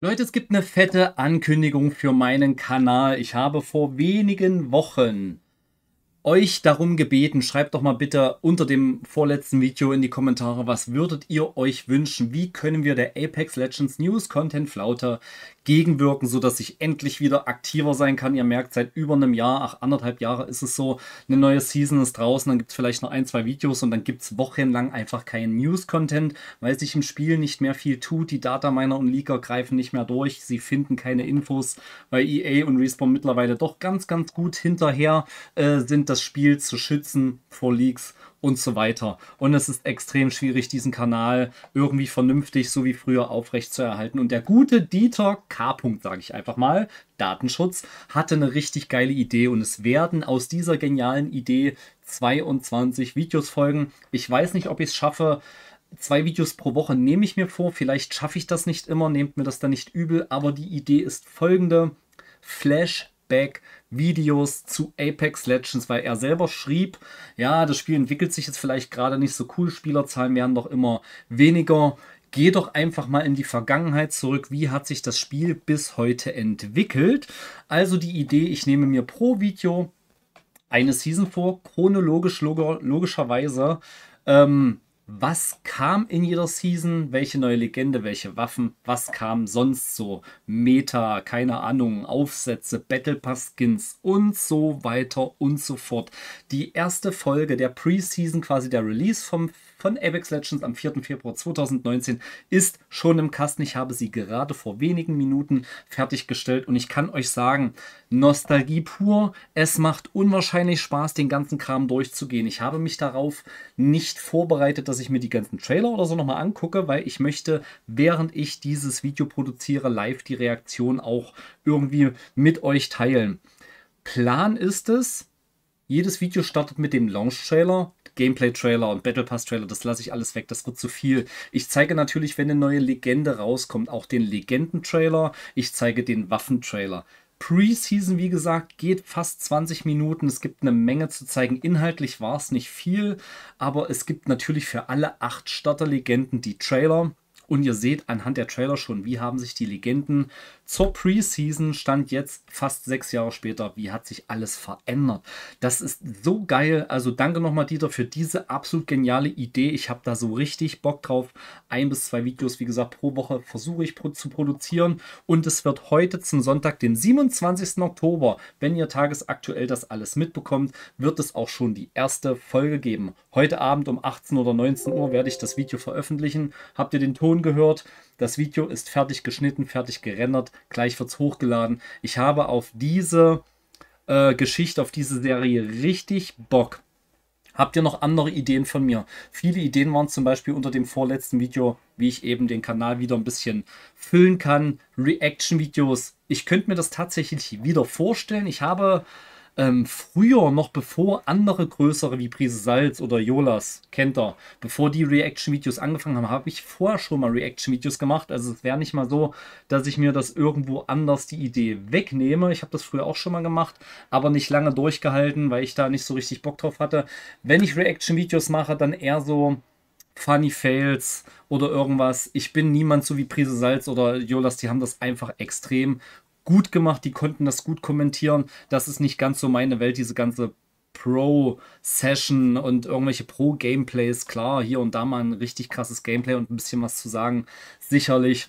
Leute, es gibt eine fette Ankündigung für meinen Kanal. Ich habe vor wenigen Wochen euch darum gebeten, schreibt doch mal bitte unter dem vorletzten Video in die Kommentare, was würdet ihr euch wünschen? Wie können wir der Apex Legends News Content Flaute gegenwirken, sodass ich endlich wieder aktiver sein kann? Ihr merkt, seit über einem Jahr, ach anderthalb Jahre ist es so, eine neue Season ist draußen, dann gibt es vielleicht noch ein, zwei Videos und dann gibt es wochenlang einfach keinen News Content, weil sich im Spiel nicht mehr viel tut. Die Data Miner und Leaker greifen nicht mehr durch, sie finden keine Infos, weil EA und Respawn mittlerweile doch ganz, ganz gut hinterher äh, sind das Spiel zu schützen vor Leaks und so weiter. Und es ist extrem schwierig, diesen Kanal irgendwie vernünftig, so wie früher, aufrecht zu erhalten. Und der gute Dieter K. sage ich einfach mal, Datenschutz, hatte eine richtig geile Idee und es werden aus dieser genialen Idee 22 Videos folgen. Ich weiß nicht, ob ich es schaffe, zwei Videos pro Woche nehme ich mir vor. Vielleicht schaffe ich das nicht immer, nehmt mir das dann nicht übel. Aber die Idee ist folgende. Flash Feedback, Videos zu Apex Legends, weil er selber schrieb, ja, das Spiel entwickelt sich jetzt vielleicht gerade nicht so cool, Spielerzahlen werden doch immer weniger. Geh doch einfach mal in die Vergangenheit zurück, wie hat sich das Spiel bis heute entwickelt. Also die Idee, ich nehme mir pro Video eine Season vor, chronologisch logischerweise. Ähm, was kam in jeder Season, welche neue Legende, welche Waffen, was kam sonst so, Meta, keine Ahnung, Aufsätze, Battle Pass Skins und so weiter und so fort. Die erste Folge der Preseason, quasi der Release vom, von Apex Legends am 4. Februar 2019 ist schon im Kasten. Ich habe sie gerade vor wenigen Minuten fertiggestellt und ich kann euch sagen, Nostalgie pur. Es macht unwahrscheinlich Spaß, den ganzen Kram durchzugehen. Ich habe mich darauf nicht vorbereitet, dass ich mir die ganzen Trailer oder so nochmal angucke, weil ich möchte, während ich dieses Video produziere, live die Reaktion auch irgendwie mit euch teilen. Plan ist es, jedes Video startet mit dem Launch-Trailer, Gameplay-Trailer und Battle Pass-Trailer, das lasse ich alles weg, das wird zu viel. Ich zeige natürlich, wenn eine neue Legende rauskommt, auch den Legenden-Trailer, ich zeige den Waffen-Trailer. Preseason, wie gesagt, geht fast 20 Minuten. Es gibt eine Menge zu zeigen. Inhaltlich war es nicht viel, aber es gibt natürlich für alle acht Starterlegenden die Trailer. Und ihr seht anhand der Trailer schon, wie haben sich die Legenden zur Preseason stand jetzt fast sechs Jahre später, wie hat sich alles verändert. Das ist so geil. Also danke nochmal, Dieter, für diese absolut geniale Idee. Ich habe da so richtig Bock drauf. Ein bis zwei Videos, wie gesagt, pro Woche versuche ich zu produzieren. Und es wird heute zum Sonntag, den 27. Oktober, wenn ihr tagesaktuell das alles mitbekommt, wird es auch schon die erste Folge geben. Heute Abend um 18 oder 19 Uhr werde ich das Video veröffentlichen. Habt ihr den Ton Ton gehört. Das Video ist fertig geschnitten, fertig gerendert, gleich wird es hochgeladen. Ich habe auf diese äh, Geschichte, auf diese Serie richtig Bock. Habt ihr noch andere Ideen von mir? Viele Ideen waren zum Beispiel unter dem vorletzten Video, wie ich eben den Kanal wieder ein bisschen füllen kann. Reaction-Videos. Ich könnte mir das tatsächlich wieder vorstellen. Ich habe ähm, früher, noch bevor andere größere wie Prise Salz oder Jolas, kennt er, bevor die Reaction-Videos angefangen haben, habe ich vorher schon mal Reaction-Videos gemacht. Also es wäre nicht mal so, dass ich mir das irgendwo anders die Idee wegnehme. Ich habe das früher auch schon mal gemacht, aber nicht lange durchgehalten, weil ich da nicht so richtig Bock drauf hatte. Wenn ich Reaction-Videos mache, dann eher so Funny Fails oder irgendwas. Ich bin niemand so wie Prise Salz oder Jolas, die haben das einfach extrem gut gemacht, die konnten das gut kommentieren. Das ist nicht ganz so meine Welt, diese ganze Pro-Session und irgendwelche Pro-Gameplays. Klar, hier und da mal ein richtig krasses Gameplay und ein bisschen was zu sagen. Sicherlich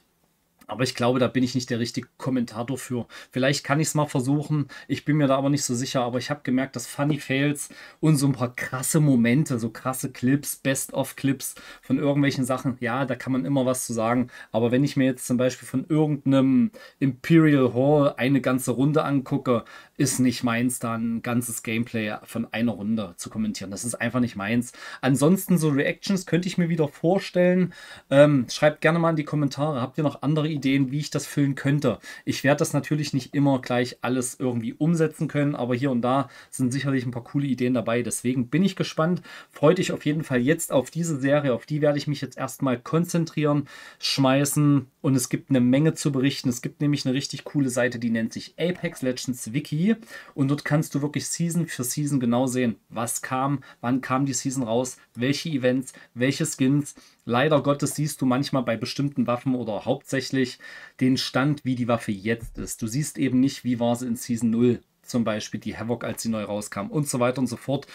aber ich glaube, da bin ich nicht der richtige Kommentator für. Vielleicht kann ich es mal versuchen. Ich bin mir da aber nicht so sicher. Aber ich habe gemerkt, dass Funny Fails und so ein paar krasse Momente, so krasse Clips, Best-of-Clips von irgendwelchen Sachen, ja, da kann man immer was zu sagen. Aber wenn ich mir jetzt zum Beispiel von irgendeinem Imperial Hall eine ganze Runde angucke, ist nicht meins, da ein ganzes Gameplay von einer Runde zu kommentieren. Das ist einfach nicht meins. Ansonsten so Reactions könnte ich mir wieder vorstellen. Ähm, schreibt gerne mal in die Kommentare. Habt ihr noch andere Ideen? Ideen, wie ich das füllen könnte. Ich werde das natürlich nicht immer gleich alles irgendwie umsetzen können, aber hier und da sind sicherlich ein paar coole Ideen dabei. Deswegen bin ich gespannt. Freut dich auf jeden Fall jetzt auf diese Serie. Auf die werde ich mich jetzt erstmal konzentrieren, schmeißen und es gibt eine Menge zu berichten. Es gibt nämlich eine richtig coole Seite, die nennt sich Apex Legends Wiki und dort kannst du wirklich Season für Season genau sehen, was kam, wann kam die Season raus, welche Events, welche Skins leider Gottes siehst du manchmal bei bestimmten Waffen oder hauptsächlich den Stand, wie die Waffe jetzt ist. Du siehst eben nicht, wie war sie in Season 0, zum Beispiel die Havoc, als sie neu rauskam und so weiter und so fort.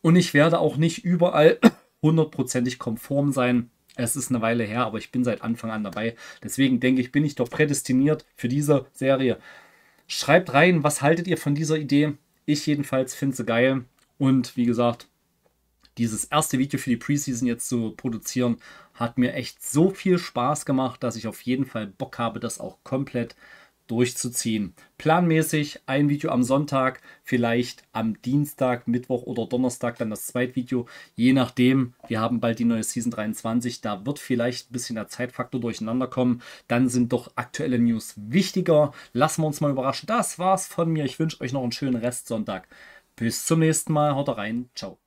Und ich werde auch nicht überall hundertprozentig konform sein. Es ist eine Weile her, aber ich bin seit Anfang an dabei. Deswegen denke ich, bin ich doch prädestiniert für diese Serie. Schreibt rein, was haltet ihr von dieser Idee? Ich jedenfalls finde sie geil. Und wie gesagt, dieses erste Video für die Preseason jetzt zu produzieren, hat mir echt so viel Spaß gemacht, dass ich auf jeden Fall Bock habe, das auch komplett durchzuziehen. Planmäßig ein Video am Sonntag, vielleicht am Dienstag, Mittwoch oder Donnerstag dann das zweite Video, je nachdem. Wir haben bald die neue Season 23, da wird vielleicht ein bisschen der Zeitfaktor durcheinander kommen. Dann sind doch aktuelle News wichtiger. Lassen wir uns mal überraschen. Das war's von mir. Ich wünsche euch noch einen schönen Restsonntag. Bis zum nächsten Mal. Haut rein. Ciao.